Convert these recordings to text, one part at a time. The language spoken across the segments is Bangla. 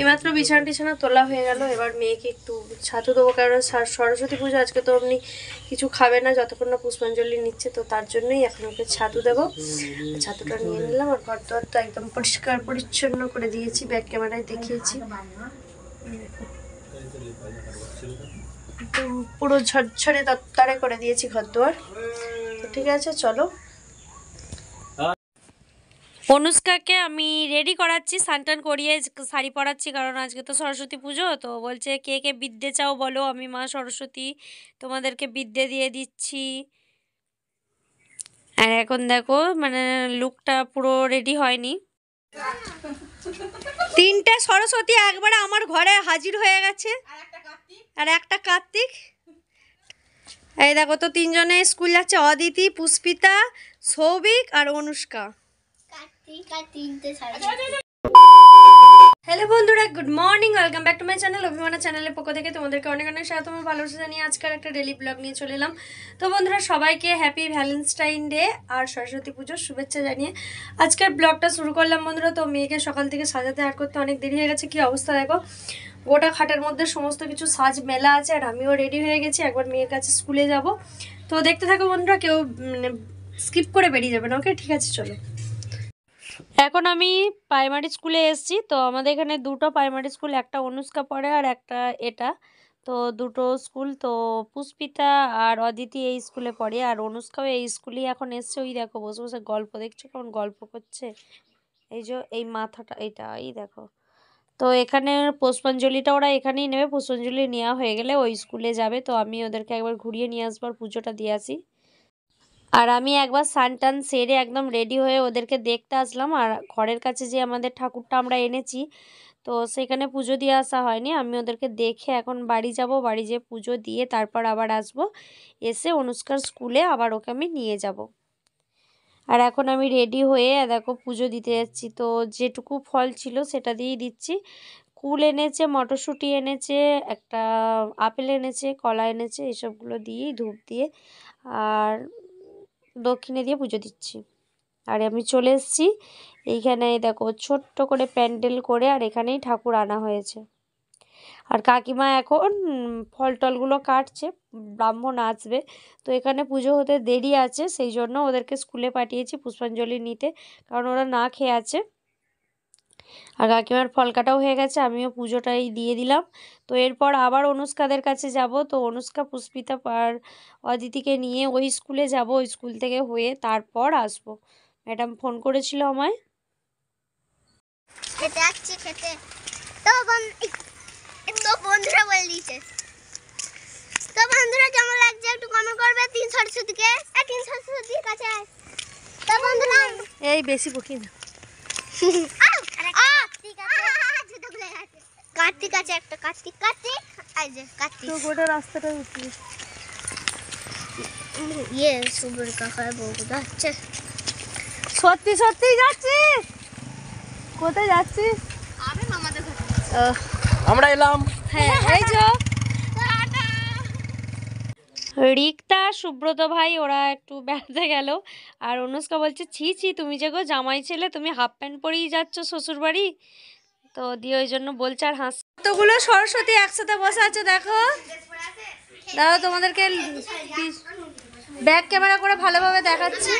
এইমাত্র বিছানা টিছানা তোলা হয়ে গেল এবার মেয়েকে একটু ছাতু দেবো কারণ সরস্বতী পুজো আজকে তো আপনি কিছু খাবে না যতক্ষণ না পুষ্পাঞ্জলি নিচ্ছে তো তার জন্যই এখন ওকে ছাতু দেবো ছাতুটা নিয়ে নিলাম আর ঘর দোয়ার তো একদম পরিষ্কার পরিচ্ছন্ন করে দিয়েছি ব্যাক ক্যামেরায় দেখিয়েছি পুরো ঝরঝরে তত্তরে করে দিয়েছি ঘর দোয়ার ঠিক আছে চলো অনুষ্কাকে আমি রেডি করাচ্ছি স্নান করিয়ে শাড়ি পরাচ্ছি কারণ আজকে তো সরস্বতী পুজো তো বলছে কে কে বিদ্যে চাও বলো আমি মা সরস্বতী তোমাদেরকে বিদ্যে দিয়ে দিচ্ছি আর এখন দেখো মানে লুকটা পুরো রেডি হয়নি তিনটা সরস্বতী একবারে আমার ঘরে হাজির হয়ে গেছে আর একটা কার্তিক এই দেখো তো তিনজনে স্কুল যাচ্ছে অদিতি পুষ্পিতা সৌভিক আর অনুষ্কা হ্যালো বন্ধুরা good morning welcome back to my channel Abhimana চ্যানেলের পক্ষ থেকে তোমাদেরকে অনেক অনেক স্বাগত আমি ভালোবাসা জানিয়ে আজকের একটা ডেলি ব্লগ নিয়ে চলে এলাম তো বন্ধুরা সবাইকে হ্যাপি ভ্যালেন্টাইন ডে আর সরস্বতী পুজোর শুভেচ্ছা জানিয়ে আজকের ব্লগটা শুরু করলাম বন্ধুরা তো মেয়েকে সকাল থেকে সাজাতে আর করতে অনেক দেরি হয়ে গেছে কি অবস্থা দেখো গোটা খাটের মধ্যে সমস্ত কিছু সাজ মেলা আছে আর আমিও রেডি হয়ে গেছি একবার মেয়ের কাছে স্কুলে যাব তো দেখতে থাকো বন্ধুরা কেউ মানে স্কিপ করে বেরিয়ে যাবে না ওকে ঠিক আছে চলো এখন আমি প্রাইমারি স্কুলে এসছি তো আমাদের এখানে দুটো প্রাইমারি স্কুল একটা অনুষ্কা পড়ে আর একটা এটা তো দুটো স্কুল তো পুষ্পিতা আর অদিতি এই স্কুলে পড়ে আর অনুষ্কাও এই স্কুলেই এখন এসছে ওই দেখো বসে বসে গল্প দেখছে কেমন গল্প করছে এই যে এই মাথাটা এটা এই দেখো তো এখানে পুষ্পাঞ্জলিটা ওরা এখানেই নেবে পুষ্পাঞ্জলি নেওয়া হয়ে গেলে ওই স্কুলে যাবে তো আমি ওদেরকে একবার ঘুরিয়ে নিয়ে আসবার পুজোটা দিয়ে আসি আর আমি একবার সান টান সেরে একদম রেডি হয়ে ওদেরকে দেখতে আসলাম আর ঘরের কাছে যে আমাদের ঠাকুরটা আমরা এনেছি তো সেখানে পুজো দিয়ে আসা হয়নি আমি ওদেরকে দেখে এখন বাড়ি যাব বাড়ি যেয়ে পুজো দিয়ে তারপর আবার আসব এসে অনুষ্কার স্কুলে আবার ওকে আমি নিয়ে যাব আর এখন আমি রেডি হয়ে দেখো পুজো দিতে যাচ্ছি তো যেটুকু ফল ছিল সেটা দিয়েই দিচ্ছি কুল এনেছে মটরশুঁটি এনেছে একটা আপেল এনেছে কলা এনেছে এসবগুলো দিয়েই ধূপ দিয়ে আর দক্ষিণে দিয়ে পুজো দিচ্ছি আর আমি চলে এসেছি এইখানে দেখো ছোট্ট করে প্যান্ডেল করে আর এখানেই ঠাকুর আনা হয়েছে আর কাকিমা এখন ফল টলগুলো কাটছে ব্রাহ্মণ আসবে তো এখানে পুজো হতে দেরি আছে সেই জন্য ওদেরকে স্কুলে পাঠিয়েছি পুষ্পাঞ্জলি নিতে কারণ ওরা না খেয়ে আছে আর কাকিমার ফল কাটাও হয়ে গেছে আমিও পুজোটাই দিয়ে দিলাম তো এরপর আবার অনুষ্কাদের কাছে যাব তো অনুষ্কা পুষ্পিতা আর অদিতিকে নিয়ে ওই স্কুলে যাব ওই স্কুল থেকে হয়ে তারপর আসব ম্যাডাম ফোন করেছিল আমায় খেতে আসছি খেতে তো তো বন্ধুরা বলে দিয়েছে তো বন্ধুরা কেমন লাগছে একটু কমেন্ট করবে তিন সরস্বতীকে তিন সরস্বতীর কাছে তো বন্ধুরা এই বেশি বকি না কার্তিক আছে একটা কার্তিক কার্তিক এই যে কার্তিক তো গোটা রাস্তাটা উঠি ইয়ে সুবর কাকা বউটা হচ্ছে সত্যি সত্যি যাচ্ছি কোথায় যাচ্ছিস আমি মামাদের ঘরে আমরা এলাম হ্যাঁ, হ্যাঁ, হ্যাঁ এই যে রিক্তা সুব্রত ভাই ওরা একটু বেড়াতে গেল আর অনুষ্কা বলছে ছি ছি তুমি যে গো জামাই ছেলে তুমি হাফ প্যান্ট পরেই যাচ্ছ শ্বশুরবাড়ি তো দিয়ে ওই জন্য বলছে আর হাস কতগুলো সরস্বতী একসাথে বসে আছে দেখো দাও তোমাদেরকে ব্যাক ক্যামেরা করে ভালোভাবে দেখাচ্ছি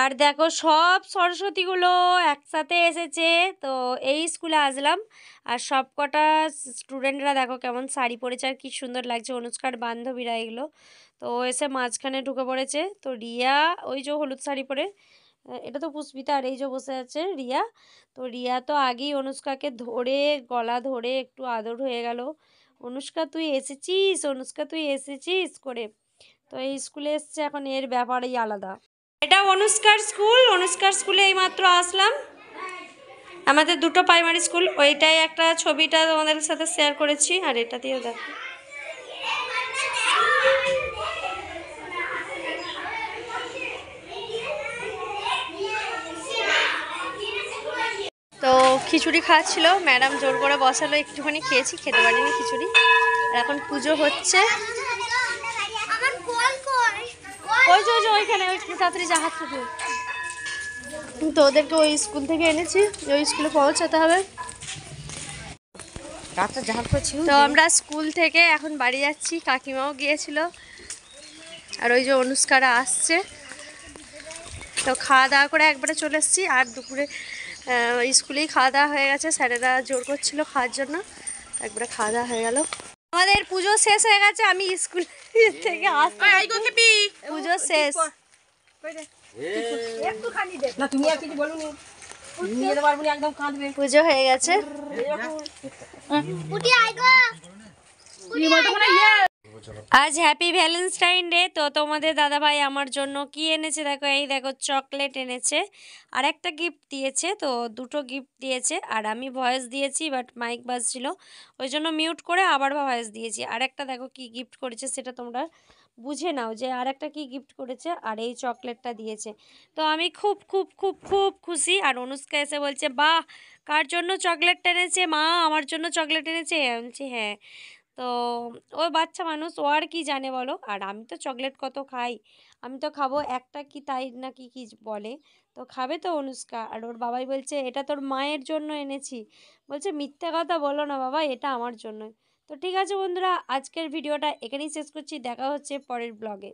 আর দেখো সব সরস্বতীগুলো একসাথে এসেছে তো এই স্কুলে আসলাম আর সব কটা স্টুডেন্টরা দেখো কেমন শাড়ি পরেছে আর কি সুন্দর লাগছে অনুষ্কার বান্ধবীরা এগুলো তো এসে মাঝখানে ঢুকে পড়েছে তো রিয়া ওই যে হলুদ শাড়ি পরে এটা তো পুষ্পিতা আর এই যে বসে আছে রিয়া তো রিয়া তো আগেই অনুষ্কাকে ধরে গলা ধরে একটু আদর হয়ে গেল অনুষ্কা তুই এসেছিস অনুষ্কা তুই এসেছিস করে তো এই স্কুলে এসছে এখন এর ব্যাপারেই আলাদা এটা অনুষ্কার স্কুল অনুষ্কার স্কুলে এই মাত্র আসলাম আমাদের দুটো প্রাইমারি স্কুল ওইটাই একটা ছবিটা তোমাদের সাথে শেয়ার করেছি আর এটা দিয়ে দেখো খিচুড়ি খাওয়াচ্ছিল ম্যাডাম জোর করে বসালো একটুখানি খেয়েছি খেতে পারিনি খিচুড়ি আর এখন পুজো হচ্ছে ওই যে ওই যে ওইখানে ওই তাড়াতাড়ি জাহাজ থেকে তো ওদেরকে ওই স্কুল থেকে এনেছি ওই স্কুলে পৌঁছাতে হবে তো আমরা স্কুল থেকে এখন বাড়ি যাচ্ছি কাকিমাও গিয়েছিল আর ওই যে অনুষ্কারা আসছে তো খাওয়া দাওয়া করে একবারে চলে এসেছি আর দুপুরে স্কুলেই খাওয়া দাওয়া হয়ে গেছে স্যারেরা জোর করছিল খাওয়ার জন্য একবারে খাওয়া দাওয়া হয়ে গেল আমাদের পুজো শেষ হয়ে গেছে আমি স্কুল থেকে আসতে পুজো শেষ পুজো হয়ে গেছে আজ হ্যাপি ভ্যালেন্টাইন ডে তো তোমাদের দাদা ভাই আমার জন্য কি এনেছে দেখো এই দেখো চকলেট এনেছে আর একটা গিফট দিয়েছে তো দুটো গিফট দিয়েছে আর আমি ভয়েস দিয়েছি বাট মাইক বাজছিল ওই জন্য মিউট করে আবার ভয়েস দিয়েছি আর একটা দেখো কি গিফট করেছে সেটা তোমরা বুঝে নাও যে আর একটা কী গিফট করেছে আর এই চকলেটটা দিয়েছে তো আমি খুব খুব খুব খুব খুশি আর অনুষ্কা এসে বলছে বাহ কার জন্য চকলেট এনেছে মা আমার জন্য চকলেট এনেছে আমি বলছি হ্যাঁ তো ও বাচ্চা মানুষ ও আর কি জানে বলো আর আমি তো চকলেট কত খাই আমি তো খাবো একটা কি তাই নাকি কি বলে তো খাবে তো অনুষ্কা আর ওর বাবাই বলছে এটা তোর মায়ের জন্য এনেছি বলছে মিথ্যা কথা বলো না বাবা এটা আমার জন্যই তো ঠিক আছে বন্ধুরা আজকের ভিডিওটা এখানেই শেষ করছি দেখা হচ্ছে পরের ব্লগে